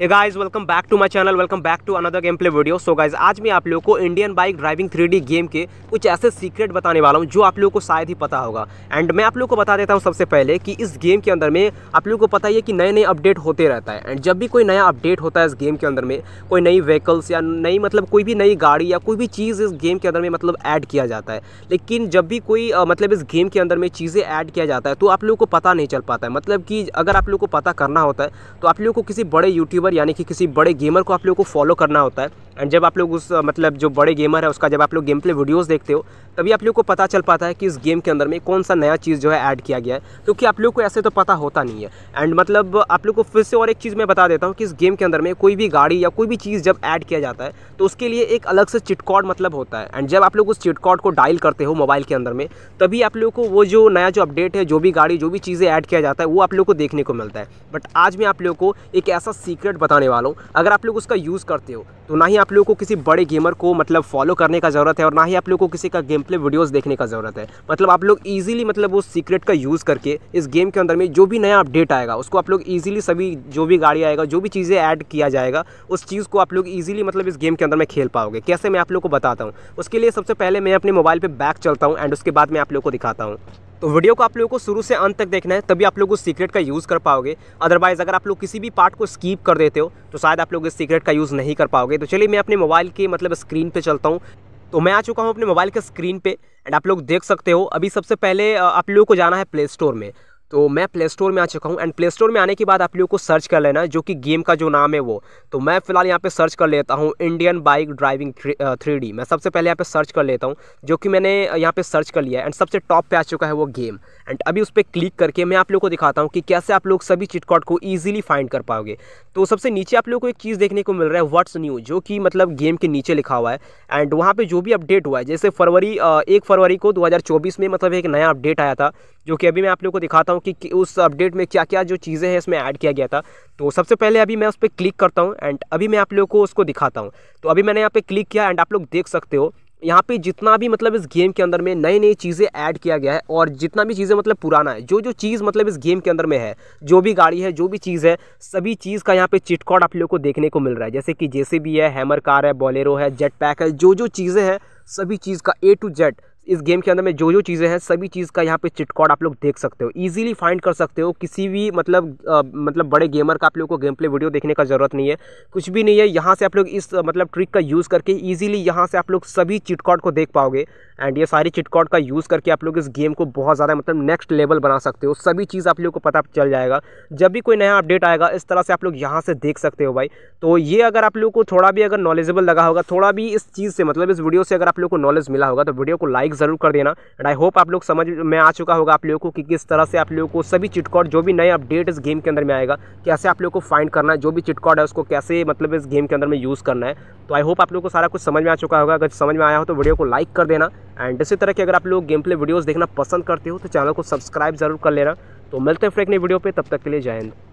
hey guys welcome back to my channel welcome back to another game play video so guys आज मैं आप लोगों को Indian bike driving three game के कुछ ऐसे सीक्रेट बताने वाला हूं जो आप लोगों को शायद ही पता होगा एंड मैं आप लोगों को बता देता हूं सबसे पहले कि इस गेम के अंदर में आप लोगों को पता ही है कि नए नए अपडेट होते रहता है एंड जब भी कोई नया अपडेट होता है इस गेम के अंदर में कोई नई व्हीकल्स या नई मतलब कोई भी नई गाड़ी या कोई भी चीज़ इस गेम के अंदर में मतलब ऐड किया जाता है लेकिन जब भी कोई मतलब इस गेम के अंदर में चीज़ें ऐड किया जाता है तो आप लोगों को पता नहीं चल पाता है मतलब कि अगर आप लोग को पता करना होता है तो आप लोग को किसी बड़े यूट्यूबर यूट्यूबर यानी कि किसी बड़े गेमर को आप लोगों को फॉलो करना होता है एंड जब आप लोग उस मतलब जो बड़े गेमर है उसका जब आप लोग गेम प्ले वीडियोस देखते हो तभी आप लोग को पता चल पाता है कि इस गेम के अंदर में कौन सा नया चीज़ जो है ऐड किया गया है क्योंकि तो आप लोग को ऐसे तो पता होता नहीं है एंड मतलब आप लोग को फिर से और एक चीज़ मैं बता देता हूँ कि इस गेम के अंदर में कोई भी गाड़ी या कोई भी चीज़ जब ऐड किया जाता है तो उसके लिए एक अलग से चिटकॉड मतलब होता है एंड जब आप लोग उस चिटकॉड को डायल करते हो मोबाइल के अंदर में तभी आप लोग को वो जो नया जो अपडेट है जो भी गाड़ी जो भी चीज़ें ऐड किया जाता है वो आप लोग को देखने को मिलता है बट आज मैं आप लोग को एक ऐसा सीक्रेट बताने वाला हूँ अगर आप लोग उसका यूज़ करते हो तो ना ही आप आप लोगों को किसी बड़े गेमर को मतलब फॉलो करने का ज़रूरत है और ना ही आप लोगों को किसी का गेम प्ले वीडियोज़ देखने का ज़रूरत है मतलब आप लोग ईजिली मतलब वो सीक्रेट का यूज़ करके इस गेम के अंदर में जो भी नया अपडेट आएगा उसको आप लोग ईजिली सभी जो भी गाड़ी आएगा जो भी चीज़ें ऐड किया जाएगा उस चीज़ को आप लोग ईजिली मतलब इस गेम के अंदर में खेल पाओगे कैसे मैं आप लोग को बताता हूँ उसके लिए सबसे पहले मैं अपने मोबाइल पर बैक चलता हूँ एंड उसके बाद मैं आप लोग को दिखाता हूँ तो वीडियो को आप लोगों को शुरू से अंत तक देखना है तभी आप लोग उस सीक्रेट का यूज़ कर पाओगे अदरवाइज़ अगर आप लोग किसी भी पार्ट को स्कीप कर देते हो तो शायद आप लोग इस सीक्रेट का यूज़ नहीं कर पाओगे तो चलिए मैं अपने मोबाइल के मतलब स्क्रीन पर चलता हूँ तो मैं आ चुका हूँ अपने मोबाइल के स्क्रीन पे एंड आप लोग देख सकते हो अभी सबसे पहले आप लोगों को जाना है प्ले स्टोर में तो मैं प्ले स्टोर में आ चुका हूँ एंड प्ले स्टोर में आने के बाद आप लोगों को सर्च कर लेना जो कि गेम का जो नाम है वो तो मैं फिलहाल यहाँ पे सर्च कर लेता हूँ Indian bike driving three D मैं सबसे पहले यहाँ पे सर्च कर लेता हूँ जो कि मैंने यहाँ पे सर्च कर लिया है एंड सबसे टॉप पे आ चुका है वो गेम एंड अभी उस पर क्लिक करके मैं आप लोग को दिखाता हूँ कि कैसे आप लोग सभी चिटकॉट को ईजिली फाइंड कर पाओगे तो सबसे नीचे आप लोग को एक चीज़ देखने को मिल रहा है व्हाट्स न्यू जो कि मतलब गेम के नीचे लिखा हुआ है एंड वहाँ पर जो भी अपडेट हुआ है जैसे फरवरी एक फरवरी को दो में मतलब एक नया अपडेट आया था जो कि अभी मैं आप लोग को दिखाता हूँ हूँ कि उस अपडेट में क्या क्या जो चीज़ें हैं इसमें ऐड किया गया था तो सबसे पहले अभी मैं उस पर क्लिक करता हूँ एंड अभी मैं आप लोगों को उसको दिखाता हूँ तो अभी मैंने यहाँ पे क्लिक किया एंड आप लोग देख सकते हो यहाँ पे जितना भी मतलब इस गेम के अंदर में नई नई चीज़ें ऐड किया गया है और जितना भी चीज़ें मतलब पुराना है जो जो चीज़ मतलब इस गेम के अंदर में है जो भी गाड़ी है जो भी चीज़ है सभी चीज़ का यहाँ पे चिटकॉट आप लोगों को देखने को मिल रहा है जैसे कि जेसीबी है हैमर कार है बॉलेरो है जेट पैक है जो जो चीज़ें हैं सभी चीज़ का ए टू जेड इस गेम के अंदर में जो जो चीज़ें हैं सभी चीज़ का यहाँ पे चिटकॉड आप लोग देख सकते हो इजीली फाइंड कर सकते हो किसी भी मतलब आ, मतलब बड़े गेमर का आप लोग को गेम प्ले वीडियो देखने का ज़रूरत नहीं है कुछ भी नहीं है यहाँ से आप लोग इस मतलब ट्रिक का यूज़ करके ईजिली यहाँ से आप लोग सभी चिटकॉड को देख पाओगे एंड ये सारी चिटकॉड का यूज़ करके आप लोग इस गेम को बहुत ज़्यादा मतलब नेक्स्ट लेवल बना सकते हो सभी चीज़ आप लोग को पता चल जाएगा जब भी कोई नया अपडेट आएगा इस तरह से आप लोग यहाँ से देख सकते हो भाई तो ये अगर आप लोग को थोड़ा भी अगर नॉलेजेबल लगा होगा थोड़ा भी इस चीज़ से मतलब इस वीडियो से अगर आप लोग को नॉलेज मिला होगा तो वीडियो को लाइक ज़रूर कर देना एंड आई होप आप लोग समझ में आ चुका होगा आप लोगों को कि किस तरह से आप लोगों को सभी चिटकॉट जो भी नए अपडेट इस गेम के अंदर में आएगा कैसे आप लोग को फाइंड करना है जो भी चिटकॉट है उसको कैसे मतलब इस गेम के अंदर में यूज़ करना है तो आई होप आप लोग को सारा कुछ समझ में आ चुका होगा अगर समझ में आया हो तो वीडियो को लाइक कर देना एंड इसी तरह की अगर आप लोग गेम प्ले वीडियोज़ देखना पसंद करते हो तो चैनल को सब्सक्राइब जरूर कर लेना तो मिलते हैं फिर एक नई वीडियो पर तब तक के लिए जय हिंद